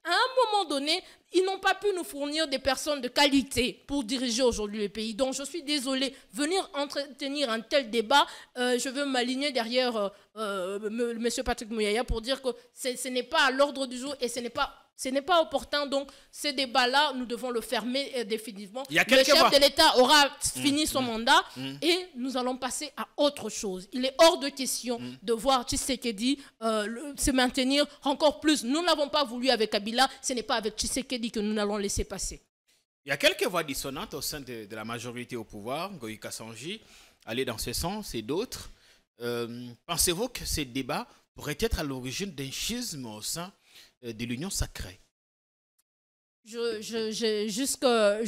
à un moment donné, ils n'ont pas pu nous fournir des personnes de qualité pour diriger aujourd'hui le pays. Donc je suis désolée, venir entretenir un tel débat, euh, je veux m'aligner derrière euh, euh, M. Patrick Mouyaya pour dire que ce n'est pas à l'ordre du jour et ce n'est pas ce n'est pas opportun, donc ce débat-là, nous devons le fermer euh, définitivement. le chef de l'État aura mmh, fini son mmh, mandat mmh. et nous allons passer à autre chose. Il est hors de question de voir Tshisekedi euh, se maintenir encore plus. Nous n'avons pas voulu avec Kabila, ce n'est pas avec Tshisekedi que nous allons laisser passer. Il y a quelques voix dissonantes au sein de, la majorité au pouvoir. Goïk Kassanji allait dans ce sens et d'autres. Euh, pensez-vous que ce débat pourrait être à l'origine d'un schisme au sein euh, de l'union sacrée je, je,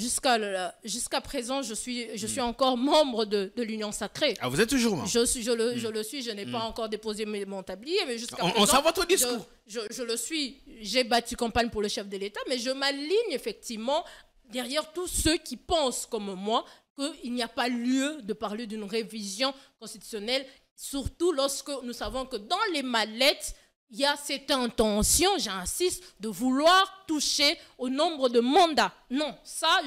jusqu'à présent, je suis, je hmm. suis encore membre de, de l'Union sacrée. Ah, vous êtes toujours membre je, je, le, hmm. je le suis, je n'ai hmm. pas encore déposé mon tablier, mais jusqu'à On, on votre discours. Je, le suis, j'ai battu campagne pour le chef de l'État, mais je m'aligne effectivement derrière tous ceux qui pensent comme moi qu'il n'y a pas lieu de parler d'une révision constitutionnelle, surtout lorsque nous savons que dans les mallettes, il y a cette intention, j'insiste, de vouloir toucher au nombre de mandats. Non, ça,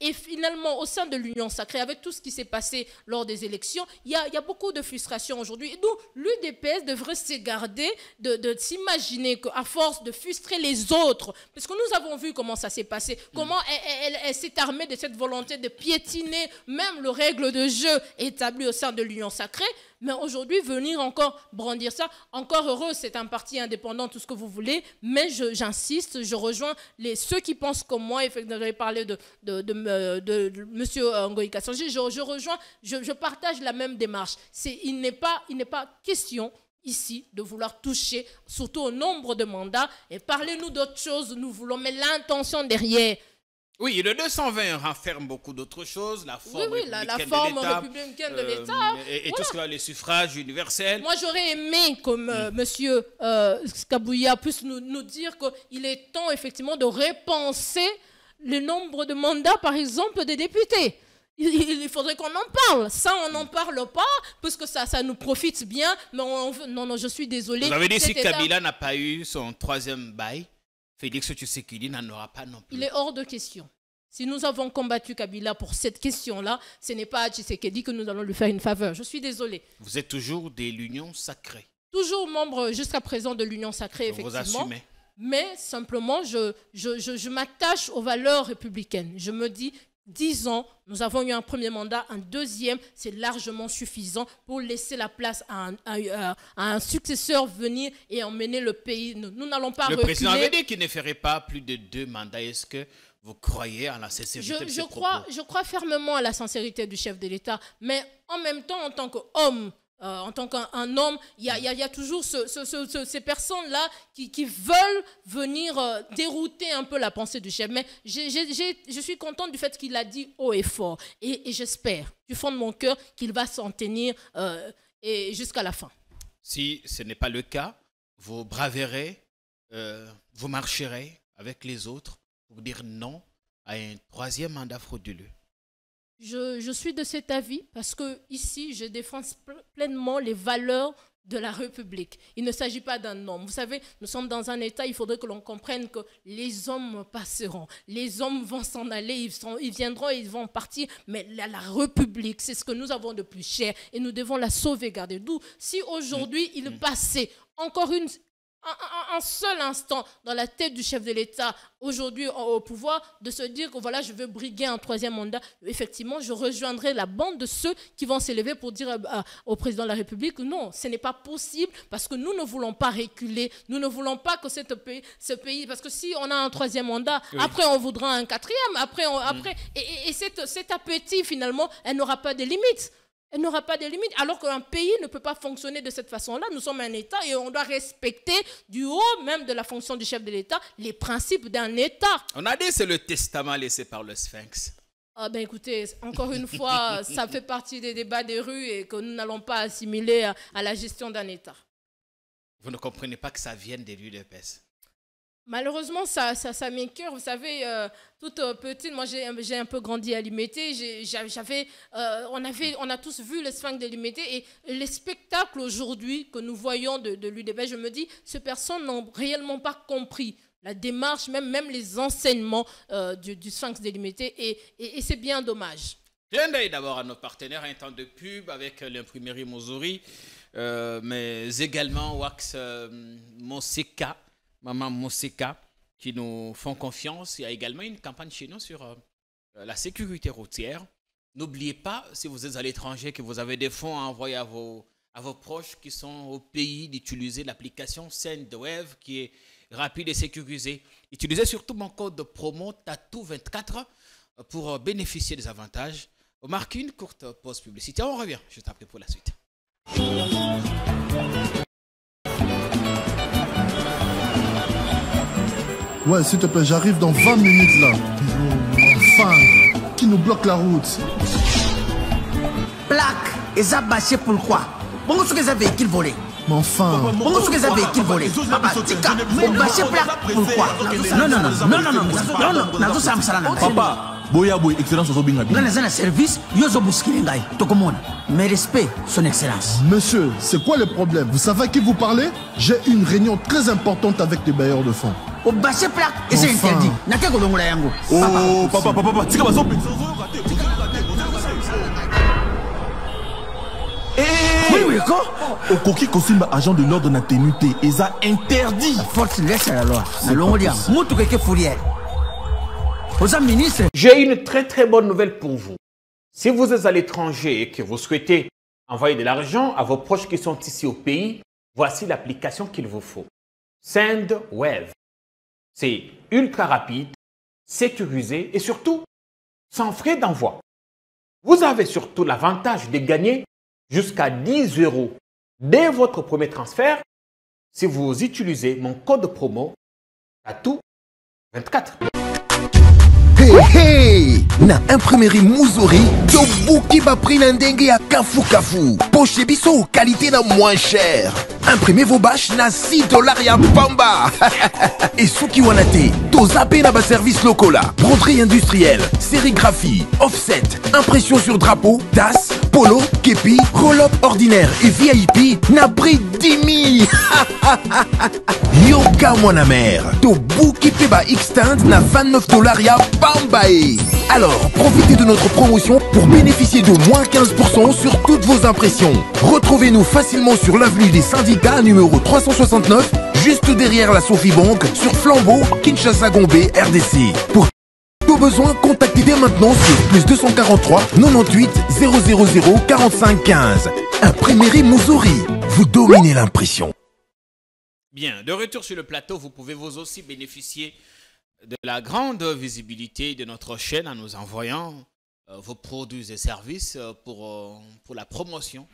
et finalement, au sein de l'Union sacrée, avec tout ce qui s'est passé lors des élections, il y a, beaucoup de frustration aujourd'hui. Et donc, l'UDPS devrait se garder de, s'imaginer qu'à force de frustrer les autres, parce que nous avons vu comment ça s'est passé, comment mm. elle, s'est armée de cette volonté de piétiner même le règle de jeu établi au sein de l'Union sacrée, mais aujourd'hui, venir encore brandir ça, encore heureux, c'est un parti indépendant, tout ce que vous voulez, mais j'insiste, je, rejoins les, ceux qui pensent comme moi, effectivement, avez parlé de, de, de, euh, de monsieur euh, Ngoï je, rejoins, je, partage la même démarche. Il n'est pas, pas question ici de vouloir toucher, surtout au nombre de mandats, et parlez-nous d'autres choses, nous voulons, mais l'intention derrière, oui, le 220 renferme beaucoup d'autres choses, la forme oui, républicaine, la, de l'État. Euh, et, tout ce que les suffrages universels. Moi, j'aurais aimé que euh, M. Mm. Monsieur euh, puisse nous, dire qu'il est temps, effectivement, de repenser le nombre de mandats, par exemple, des députés. Il, faudrait qu'on en parle. Ça, on n'en parle pas, puisque ça, ça nous profite bien. Mais non, non, je suis désolé. Vous avez dit si Kabila n'a pas eu son troisième bail Félix Tshisekedi n'en aura pas non plus. Il est hors de question. Si nous avons combattu Kabila pour cette question-là, ce n'est pas à Tshisekedi que nous allons lui faire une faveur. Je suis désolé. Vous êtes toujours de l'Union sacrée. Toujours membre jusqu'à présent de l'Union sacrée, effectivement. Vous assumez mais simplement je, je, je m'attache aux valeurs républicaines. Je me dis dix ans, nous avons eu un premier mandat, un deuxième, c'est largement suffisant pour laisser la place à un, euh, successeur venir et emmener le pays. Nous, n'allons pas le reculer. Le président avait dit qu'il ne ferait pas plus de deux mandats. Est-ce que vous croyez à la sincérité je, de je crois, Je crois fermement à la sincérité du chef de l'État, mais en même temps, en tant qu'homme, euh, en tant qu'un homme, il y, a, toujours ces personnes-là qui, veulent venir euh, dérouter un peu la pensée du chef. Mais je suis contente du fait qu'il a dit haut et fort. Et, j'espère, du fond de mon cœur, qu'il va s'en tenir euh, jusqu'à la fin. Si ce n'est pas le cas, vous braverez, vous marcherez avec les autres pour dire non à un troisième mandat frauduleux. Je, suis de cet avis parce que ici, je défends pleinement les valeurs de la République. Il ne s'agit pas d'un homme. Vous savez, nous sommes dans un État, il faudrait que l'on comprenne que les hommes passeront, les hommes vont s'en aller, ils, sont, ils viendront, ils vont partir, mais la, République, c'est ce que nous avons de plus cher et nous devons la garder. D'où, si aujourd'hui il mm. passait encore une, un, seul instant dans la tête du chef de l'État aujourd'hui au, pouvoir de se dire que voilà, je veux briguer un troisième mandat. Effectivement, je rejoindrai la bande de ceux qui vont s'élever pour dire euh, euh, au président de la République non, ce n'est pas possible parce que nous ne voulons pas reculer, nous ne voulons pas que cette ce pays, parce que si on a un troisième mandat, après on voudra un quatrième, après, après, mm. et, cet appétit finalement, elle n'aura pas de limites. Elle n'aura pas de limites, alors qu'un pays ne peut pas fonctionner de cette façon-là. Nous sommes un État et on doit respecter, du haut même de la fonction du chef de l'État, les principes d'un État. On a dit c'est le testament laissé par le sphinx. Ah ben écoutez, encore une fois, ça fait partie des débats des rues et que nous n'allons pas assimiler à, la gestion d'un État. Vous ne comprenez pas que ça vienne des lieux de paix. Malheureusement, ça, ça, ça Vous savez, euh, toute euh, petite, moi j'ai un peu grandi à l'Imité, euh, on, on a tous vu le sphinx de l'Imité Et les spectacles aujourd'hui que nous voyons de, l'UDB, je me dis, ces personnes n'ont réellement pas compris la démarche, même, même les enseignements du, sphinx de l'Imité Et, c'est bien dommage. Bien d'abord à nos partenaires, un temps de pub avec l'imprimerie Mozuri, mais également Wax Moseka. Maman Moseka, qui nous font confiance. Il y a également une campagne chez nous sur euh, la sécurité routière. N'oubliez pas, si vous êtes à l'étranger, que vous avez des fonds à envoyer à vos, à vos proches qui sont au pays, d'utiliser l'application SendWave qui est rapide et sécurisée. Utilisez surtout mon code promo TATOU24 pour euh, bénéficier des avantages. On marque une courte pause publicitaire. On revient Je après pour la suite. Ouais, s'il te plaît, j'arrive dans 20 minutes là. Enfin, qui nous bloque la route Plaque, et ça bâché pourquoi Bon, ce que ça qu'il volé. Mais enfin. Bon, ce que ça Papa, pourquoi Non, non, non, non, non, non, non, non, non, non, non, non, non, boya boye excellence ozobinga bino nga naza na service yo ozobusikili ngai tokomona mais respect son excellence monsieur c'est quoi le problème vous savez à qui vous parlez j'ai une réunion très importante avec les bailleurs de fonds obase plaque C'est interdit nake kolongola yango oh, papa papa papa tika bazopekisa eh, ozoyoka te eh, weko okoki kosimba agent de l'ordre na tenu te eza interdit force la loi nalongoli yango motuka eke fouriere j'ai une très très bonne nouvelle pour vous. Si vous êtes à l'étranger et que vous souhaitez envoyer de l'argent à vos proches qui sont ici au pays, voici l'application qu'il vous faut. SendWave. C'est ultra rapide, sécurisé et surtout sans frais d'envoi. Vous avez surtout l'avantage de gagner jusqu'à 10 euros dès votre premier transfert si vous utilisez mon code promo à 24. hehe na imprimerie muzuri tobuki bapri na ndenge ya kafukafu poshe biso kalite na moins cher imprime vos bashe na 6 dolar ya pamba esuki wana te toza mpe na baservice lokola broderie industrielle sérigraphie offset impression sur drapeau tas polo kepi rolop ordinaire et vip na prix 10000 yoka mwana mare tobuki mpe ba xtand na 29 dolar ya pamba Alors, profitez de notre promotion pour bénéficier d'au moins 15% sur toutes vos impressions. Retrouvez-nous facilement sur l'avenue des syndicats numéro 369, juste derrière la Sophie Bank, sur Flambeau, Kinshasa-Gombe, RDC. Pour vos besoin, contactez dès maintenant sur plus 243 98 000 45 15. Imprimerie Moussouri, vous dominez l'impression. Bien, de retour sur le plateau, vous pouvez vous aussi bénéficier de la grande visibilité de notre chaîne en nous envoyant euh, vos produits et services euh, pour, euh, pour la promotion.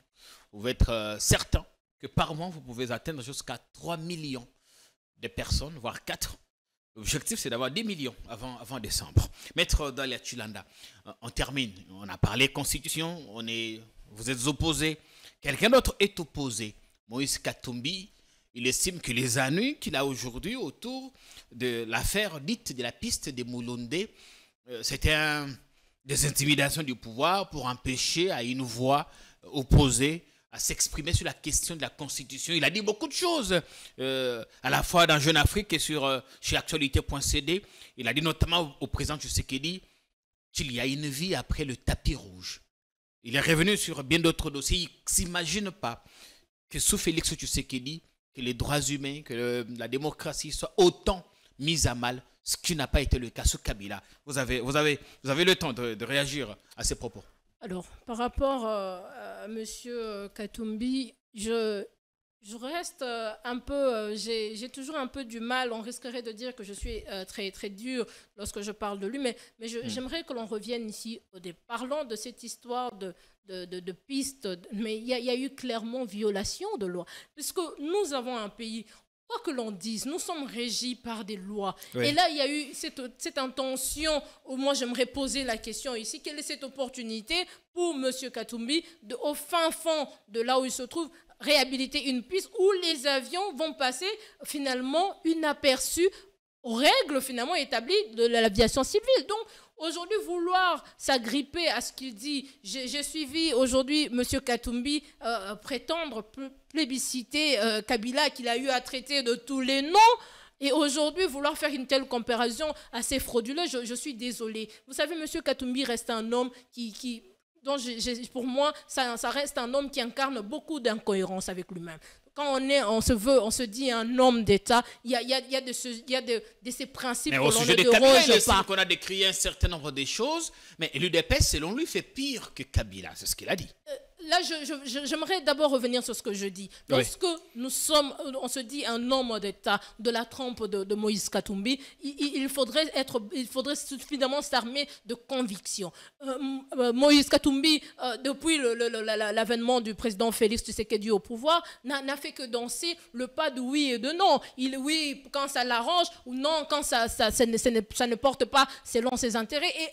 Vous pouvez être certain que par mois, vous pouvez atteindre jusqu'à 3 millions de personnes, voire 4. L'objectif, c'est d'avoir 10 millions avant, avant décembre. Maître Dalia Tulanda, on termine. On a parlé constitution, on est, vous êtes opposé. Quelqu'un d'autre est opposé. Moïse Katumbi, il estime que les années qu'il a aujourd'hui autour de l'affaire dite de la piste des Moulondé. Euh, c'était des intimidations du pouvoir pour empêcher à une voix euh, opposée à s'exprimer sur la question de la Constitution. Il a dit beaucoup de choses, euh, à la fois dans Jeune Afrique et sur, chez actualité.cd. Il a dit notamment au, président Tshisekedi qu'il y a une vie après le tapis rouge. Il est revenu sur bien d'autres dossiers. Il ne s'imagine pas que sous Félix Tshisekedi, que les droits humains, que la démocratie soient autant mise à mal, ce qui n'a pas été le cas sous Kabila. Vous avez, vous avez, vous avez le temps de, réagir à ces propos. Alors, par rapport euh, à M. Euh, Katumbi, je, je reste euh, un peu, j'ai toujours un peu du mal, on risquerait de dire que je suis très, très dur lorsque je parle de lui, mais, mais hmm. j'aimerais que l'on revienne ici au départ. Parlons de cette histoire de, de, de, pistes, mais il y, y, a eu clairement violation de loi, puisque nous avons un pays, Quoi que l'on dise, nous sommes régis par des lois. Et là, il y a eu cette, intention, au moi j'aimerais poser la question ici, quelle est cette opportunité pour M. Katumbi, de, au fin fond de là où il se trouve, réhabiliter une piste où les avions vont passer finalement inaperçus aux règles finalement établies de l'aviation civile Donc, Aujourd'hui, vouloir s'agripper à ce qu'il dit, j'ai suivi aujourd'hui M. Katumbi euh, euh, prétendre plébisciter euh, Kabila qu'il a eu à traiter de tous les noms. Et aujourd'hui, vouloir faire une telle comparaison assez frauduleuse, je, suis désolée. Vous savez, M. Katumbi reste un homme qui, je pour moi, ça, reste un homme qui incarne beaucoup d'incohérences avec lui-même quand on, est, on se veut, on se dit un homme d'État, il y a, de, ce, a de, ces principes qu'on a décrit un certain nombre de choses, mais l'UDP, selon lui, fait pire que Kabila, c'est ce qu'il a dit. Euh, là, j'aimerais d'abord revenir sur ce que je dis. Lorsque nous sommes, euh, on se dit un homme d'État de la trompe de, Moïse Katumbi, il, faudrait être, il faudrait suffisamment s'armer de conviction. Euh, euh, Moïse Katumbi, depuis l'avènement du président Félix Tshisekedi au pouvoir, n'a fait que danser le pas de oui et de non. Il oui quand ça l'arrange ou non quand ça, ne, porte pas selon ses intérêts. Et,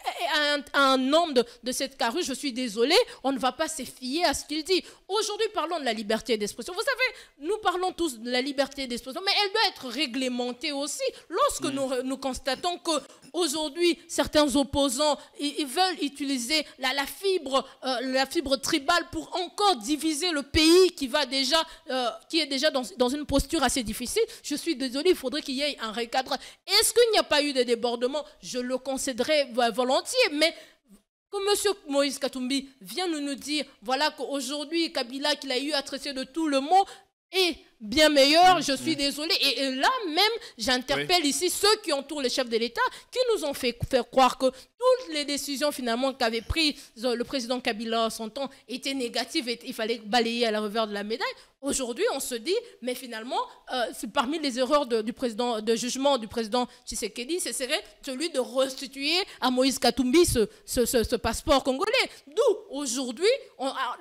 un, homme de, cette carrue, je suis désolé, on ne va pas se fier à ce qu'il dit. Aujourd'hui, parlons de la liberté d'expression. Vous savez, nous parlons tous de la liberté d'expression, mais elle doit être réglementée aussi. Lorsque mm. nous, nous, constatons que aujourd'hui certains opposants ils, veulent utiliser la, la fibre, euh, la fibre tribale pour encore diviser le pays qui va déjà, euh, qui est déjà dans, une posture assez difficile. Je suis désolé, il faudrait qu'il y ait un recadrage. Est-ce qu'il n'y a pas eu de débordement Je le concéderais volontiers, mais Monsieur M. Moïse Katumbi vient nous dire, voilà qu'aujourd'hui, Kabila, qu'il a eu à traiter de tout le monde, et bien meilleur, mm, je suis mm. désolé. Et, là même, j'interpelle ici ceux qui entourent les chefs de l'État, qui nous ont fait faire croire que toutes les décisions finalement qu'avait prises euh, le président Kabila en son temps étaient négatives et il fallait balayer à la revers de la médaille. Aujourd'hui, on se dit, mais finalement, euh, parmi les erreurs de, du président, de jugement du président Tshisekedi, ce serait celui de restituer à Moïse Katumbi ce, passeport congolais. D'où, aujourd'hui,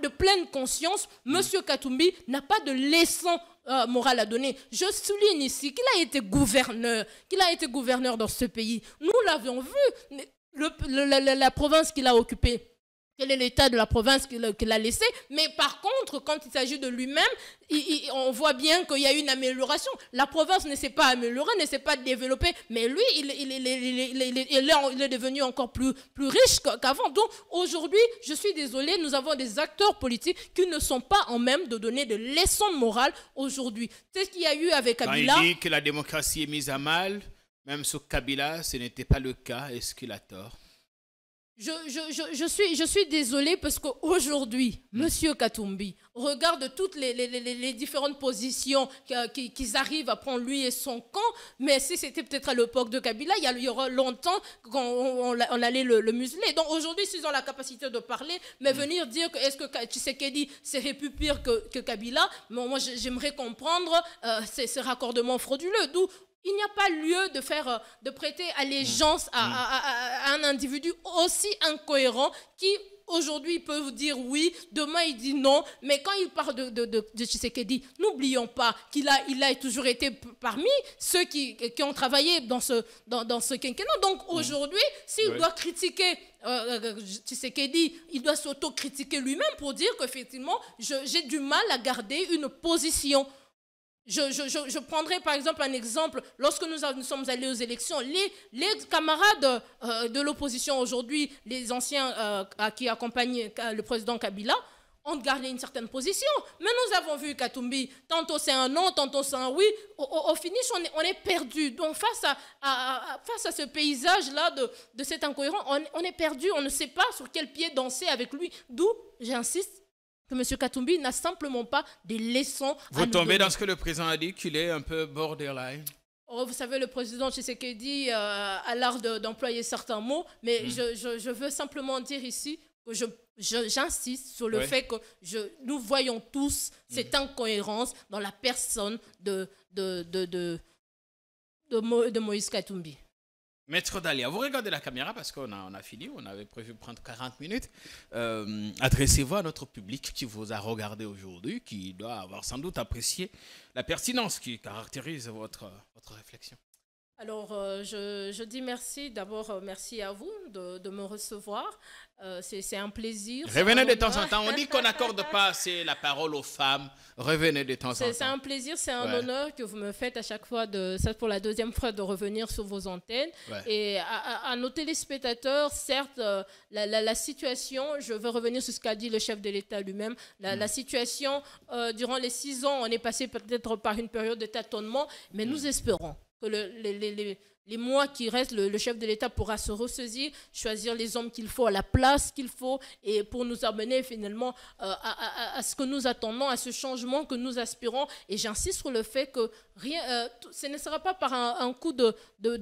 de pleine conscience, M. Mm. Katumbi n'a pas de laissant moral euh, morale à donné, Je souligne ici qu'il a été gouverneur, qu'il a été gouverneur dans ce pays. Nous l'avons vu, la province qu'il a occupée quel est l'état de la province qu'il a laissé. Mais par contre, quand il s'agit de lui-même, on voit bien qu'il y a eu une amélioration. La province ne s'est pas améliorée, ne s'est pas développée, mais lui, il, est devenu encore plus, plus riche qu'avant. Donc aujourd'hui, je suis désolée, nous avons des acteurs politiques qui ne sont pas en même de donner de leçons morales aujourd'hui. C'est ce qu'il y a eu avec Kabila. Quand il dit que la démocratie est mise à mal, même sous Kabila, ce n'était pas le cas. Est-ce qu'il a tort je, suis, je désolée parce qu'aujourd'hui, M. Mm. Monsieur Katumbi regarde toutes les, différentes positions qu'ils euh, arrivent à prendre, lui et son camp. Mais si c'était peut-être à l'époque de Kabila, il y aura longtemps qu'on allait le, museler. Donc aujourd'hui, s'ils ont la capacité de parler, mais mm. venir dire que est-ce que Tshisekedi serait plus pire que, que Kabila, moi j'aimerais comprendre euh, ces, ces raccordements frauduleux. D'où il n'y a pas lieu de faire, euh, de prêter allégeance mm. à, un individu aussi incohérent qui aujourd'hui peut vous dire oui, demain il dit non, mais quand il parle de, de, Tshisekedi, n'oublions pas qu'il a, toujours été parmi ceux qui, ont travaillé dans ce, dans, quinquennat. Donc mm. aujourd'hui, s'il doit critiquer euh, euh, Tshisekedi, il doit s'autocritiquer lui-même pour dire qu'effectivement, j'ai du mal à garder une position. Je, prendrai par exemple un exemple, lorsque nous, sommes allés aux élections, les, camarades euh, de l'opposition aujourd'hui, les anciens euh, qui accompagnent euh, le président Kabila, ont gardé une certaine position. Mais nous avons vu Katumbi, tantôt c'est un non, tantôt c'est un oui. Au, au, finish, on est, on perdu. Donc face à, ce paysage-là de, cet incohérent, on est perdu, on ne sait pas sur quel pied danser avec lui. D'où, j'insiste, Monsieur M. Katumbi n'a simplement pas des leçons Vous tombez dans ce que le président a dit, qu'il est un peu borderline Oh, vous savez, le président qu'il dit euh, a l'art d'employer certains mots, mais hmm. je, veux simplement dire ici que je j'insiste sur le fait que je, nous voyons tous cette hmm. incohérence dans la personne de, de, de, de, de Moïse Katumbi. Maître Dalia, vous regardez la caméra parce qu'on a, fini, on avait prévu prendre 40 minutes. Euh, adressez-vous à notre public qui vous a regardé aujourd'hui, qui doit avoir sans doute apprécié la pertinence qui caractérise votre, votre réflexion. Alors, euh, je, dis merci. D'abord, euh, merci à vous de, me recevoir. Euh, c'est un plaisir. Revenez de temps en temps. On dit qu'on n'accorde pas assez la parole aux femmes. Revenez de temps en temps. C'est un plaisir, c'est un honneur que vous me faites à chaque fois, de, pour la deuxième fois, de revenir sur vos antennes. Et à, nos téléspectateurs, certes, la, situation, je veux revenir sur ce qu'a dit le chef de l'État lui-même, la, hmm. situation, durant les six ans, on est passé peut-être par une période de tâtonnement, mais nous hmm. espérons le, les, mois qui restent, le, chef de l'État pourra se ressaisir, choisir les hommes qu'il faut, à la place qu'il faut, et pour nous amener finalement euh, à, ce que nous attendons, à ce changement que nous aspirons. Et j'insiste sur le fait que rien, euh, ce ne sera pas par un, coup de,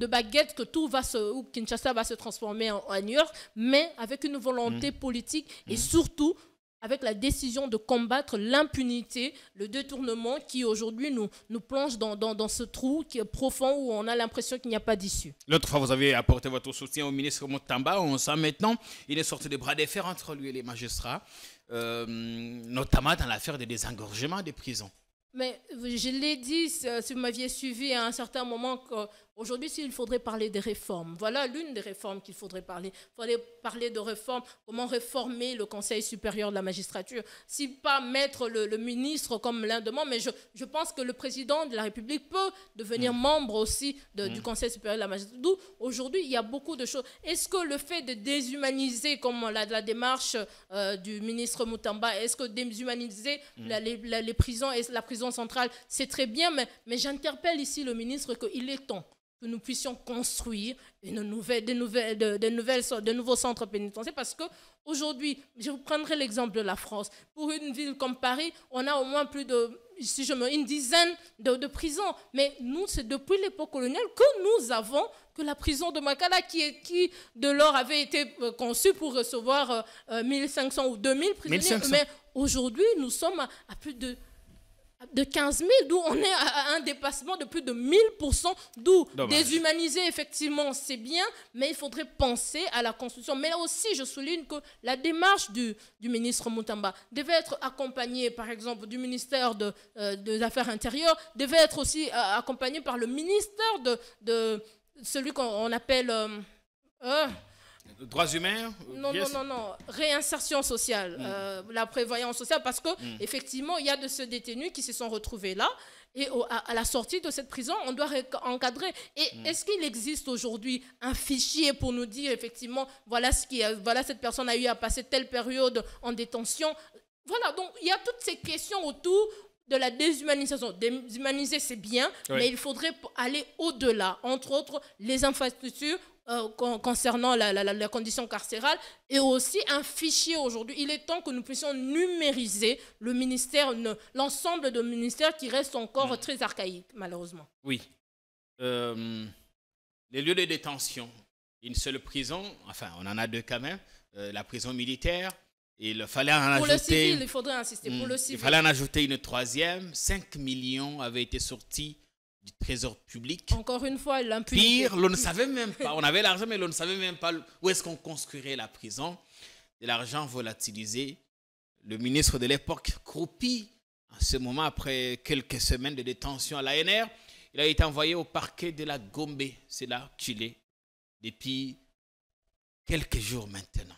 baguette que tout va se, ou Kinshasa va se transformer en, New York, mais avec une volonté mm. politique et mm. surtout avec la décision de combattre l'impunité, le détournement qui aujourd'hui nous, nous plonge dans, dans, ce trou qui est profond où on a l'impression qu'il n'y a pas d'issue. L'autre fois, vous avez apporté votre soutien au ministre Motamba. On sent maintenant il est sorti des bras de fer entre lui et les magistrats, euh, notamment dans l'affaire des désengorgements des prisons. Mais je l'ai dit, si vous m'aviez suivi à un certain moment, que Aujourd'hui, s'il faudrait parler des réformes, voilà l'une des réformes qu'il faudrait parler. Il faudrait parler de réformes, comment réformer le Conseil supérieur de la magistrature. Si pas mettre le, ministre comme l'un de moi, mais je, pense que le président de la République peut devenir mm. membre aussi du mm. Conseil supérieur de la magistrature. D'où aujourd'hui, il y a beaucoup de choses. Est-ce que le fait de déshumaniser, comme la, la démarche euh, du ministre Moutamba, est-ce que déshumaniser mm. les, prisons et la prison centrale, c'est très bien, mais, mais j'interpelle ici le ministre qu'il est temps que nous puissions construire une nouvelle, de, nouvelles, de, nouvelles, de nouveaux centres pénitentiaires. Parce qu'aujourd'hui, je vous prendrai l'exemple de la France. Pour une ville comme Paris, on a au moins plus de si je me, une dizaine de, prisons. Mais nous, c'est depuis l'époque coloniale que nous avons que la prison de Makala, qui, est, qui de l'or avait été euh, conçue pour recevoir 1500 euh, euh, ou 2000 prisonniers. Mais aujourd'hui, nous sommes à plus de de 15 000, d'où on est à un dépassement de plus de 1000%, d'où déshumaniser effectivement c'est bien, mais il faudrait penser à la construction. Mais là aussi, je souligne que la démarche du, ministre Moutamba devait être accompagnée par exemple du ministère euh, des Affaires intérieures, devait être aussi euh, accompagnée par le ministère de, celui qu'on appelle... Euh, Droits humains Non, non, non, non. Réinsertion sociale, hmm. euh, la prévoyance sociale, parce que hmm. effectivement, il y a de ces détenus qui se sont retrouvés là. Et à, la sortie de cette prison, on doit encadrer. Et hmm. est-ce qu'il existe aujourd'hui un fichier pour nous dire effectivement, voilà ce qui, euh, voilà cette personne a eu à passer telle période en détention. Voilà, donc il y a toutes ces questions autour de la déshumanisation. Déshumaniser, c'est bien, mais il faudrait aller au-delà. Entre autres, les infrastructures, euh, concernant la, condition carcérale et aussi un fichier aujourd'hui. Il est temps que nous puissions numériser le ministère, l'ensemble de ministères qui restent encore mm. très archaïques, malheureusement. Oui. Euh, les lieux de détention, une seule prison, enfin, on en a deux quand même, euh, la prison militaire. Il fallait en ajouter. le civil, il faudrait Pour le mm, civil. Il fallait en ajouter une troisième. 5 millions avaient été sortis du trésor public. Encore une fois, l'impunité. Pire, on ne savait même pas. On avait l'argent, mais on ne savait même pas où est-ce qu'on construirait la prison. De l'argent volatilisé. Le ministre de l'époque, croupit en ce moment, après quelques semaines de détention à l'ANR, il a été envoyé au parquet de la Gombe. C'est là qu'il est depuis quelques jours maintenant.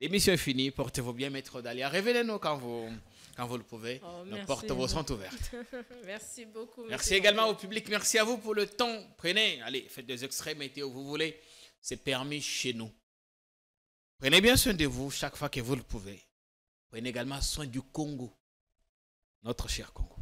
L'émission est finie. Portez-vous bien, maître Dalia. Révélez-nous quand vous quand vous le pouvez. Oh, nos portes vous sont ouvertes. merci beaucoup. Merci également au public. Merci à vous pour le temps. Prenez, allez, faites des extraits, mettez où vous voulez. C'est permis chez nous. Prenez bien soin de vous chaque fois que vous le pouvez. Prenez également soin du Congo, notre cher Congo.